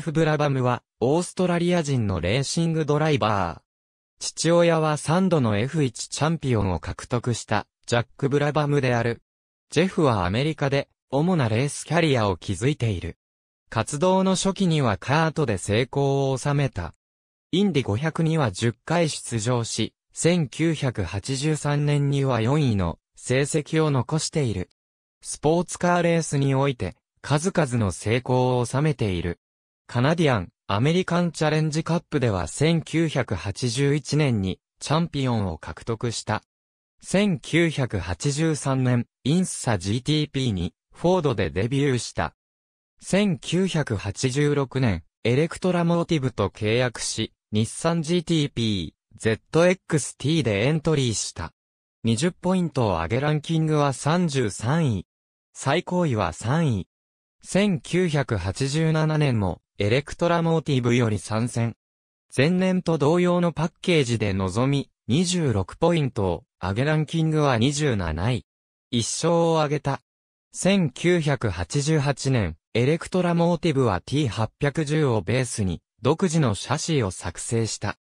フ・ブラバムは、オーストラリア人のレーシングドライバー。父親は3度の F1 チャンピオンを獲得した、ジャック・ブラバムである。ジェフはアメリカで、主なレースキャリアを築いている。活動の初期にはカートで成功を収めた。インディ500には10回出場し、1983年には4位の成績を残している。スポーツカーレースにおいて、数々の成功を収めている。カナディアン、アメリカンチャレンジカップでは1981年にチャンピオンを獲得した。1983年、インスサ GTP にフォードでデビューした。1986年、エレクトラモーティブと契約し、日産 GTP、ZXT でエントリーした。20ポイントを上げランキングは33位。最高位は3位。1987年もエレクトラモーティブより参戦。前年と同様のパッケージで臨み、26ポイントを上げランキングは27位。一勝を挙げた。1988年、エレクトラモーティブは T810 をベースに独自のシャシーを作成した。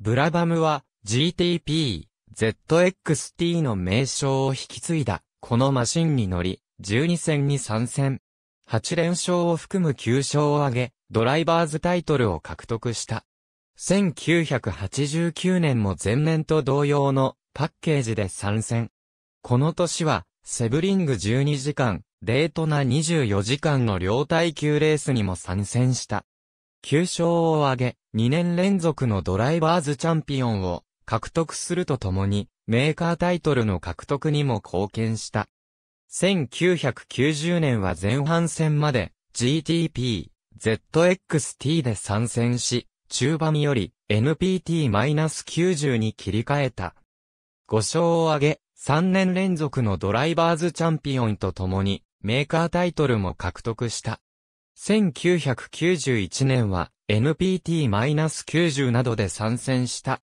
ブラバムは GTP、ZXT の名称を引き継いだ、このマシンに乗り、12戦に参戦。8連勝を含む9勝を挙げ、ドライバーズタイトルを獲得した。1989年も前年と同様のパッケージで参戦。この年は、セブリング12時間、デートナ24時間の両耐久レースにも参戦した。9勝を挙げ、2年連続のドライバーズチャンピオンを獲得するとともに、メーカータイトルの獲得にも貢献した。1990年は前半戦まで GTP、ZXT で参戦し、中盤より NPT-90 に切り替えた。5勝を挙げ、3年連続のドライバーズチャンピオンと共に、メーカータイトルも獲得した。1991年は NPT-90 などで参戦した。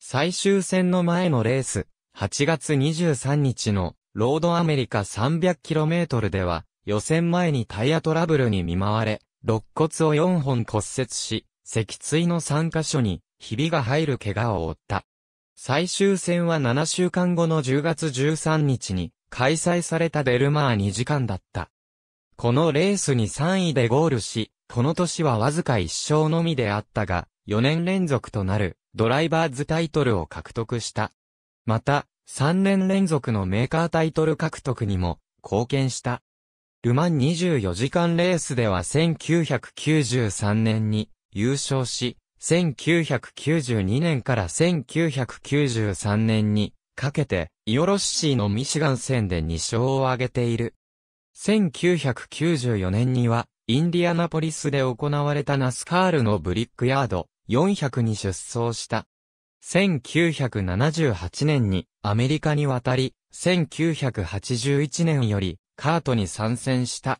最終戦の前のレース、8月23日のロードアメリカ 300km では、予選前にタイヤトラブルに見舞われ、肋骨を4本骨折し、脊椎の3箇所に、ひびが入る怪我を負った。最終戦は7週間後の10月13日に、開催されたデルマー2時間だった。このレースに3位でゴールし、この年はわずか1勝のみであったが、4年連続となるドライバーズタイトルを獲得した。また、3年連続のメーカータイトル獲得にも貢献した。ルマン24時間レースでは1993年に優勝し、1992年から1993年にかけて、イオロッシーのミシガン戦で2勝を挙げている。1994年には、インディアナポリスで行われたナスカールのブリックヤード400に出走した。1978年にアメリカに渡り、1981年よりカートに参戦した。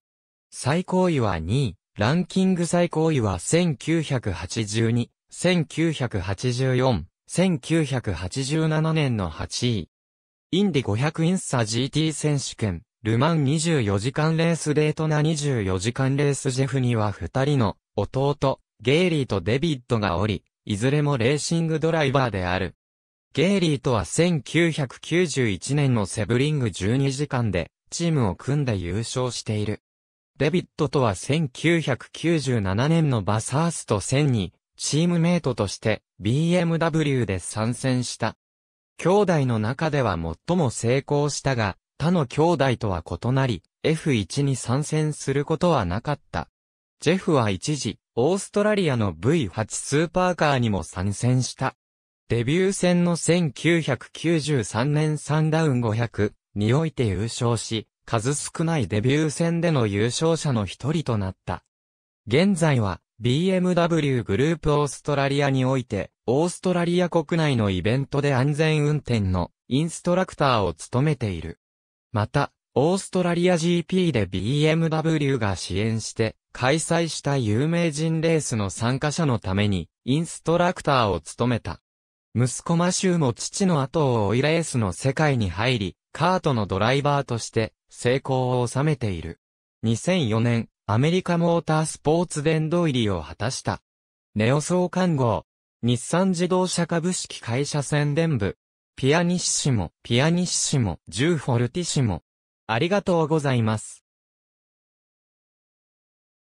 最高位は2位、ランキング最高位は1982、1984、1987年の8位。インディ500インサ GT 選手権、ルマン24時間レースデートナ24時間レースジェフには2人の弟、ゲイリーとデビッドがおり、いずれもレーシングドライバーである。ゲイリーとは1991年のセブリング12時間でチームを組んで優勝している。デビットとは1997年のバサースト1000にチームメイトとして BMW で参戦した。兄弟の中では最も成功したが、他の兄弟とは異なり、F1 に参戦することはなかった。ジェフは一時、オーストラリアの V8 スーパーカーにも参戦した。デビュー戦の1993年3ダウン500において優勝し、数少ないデビュー戦での優勝者の一人となった。現在は BMW グループオーストラリアにおいて、オーストラリア国内のイベントで安全運転のインストラクターを務めている。また、オーストラリア GP で BMW が支援して開催した有名人レースの参加者のためにインストラクターを務めた。息子マシューも父の後を追いレースの世界に入り、カートのドライバーとして成功を収めている。2004年、アメリカモータースポーツ殿堂入りを果たした。ネオ総監号、日産自動車株式会社宣伝部、ピアニッシモ、ピアニッシモ、ジューフォルティシモ。ありがとうございます。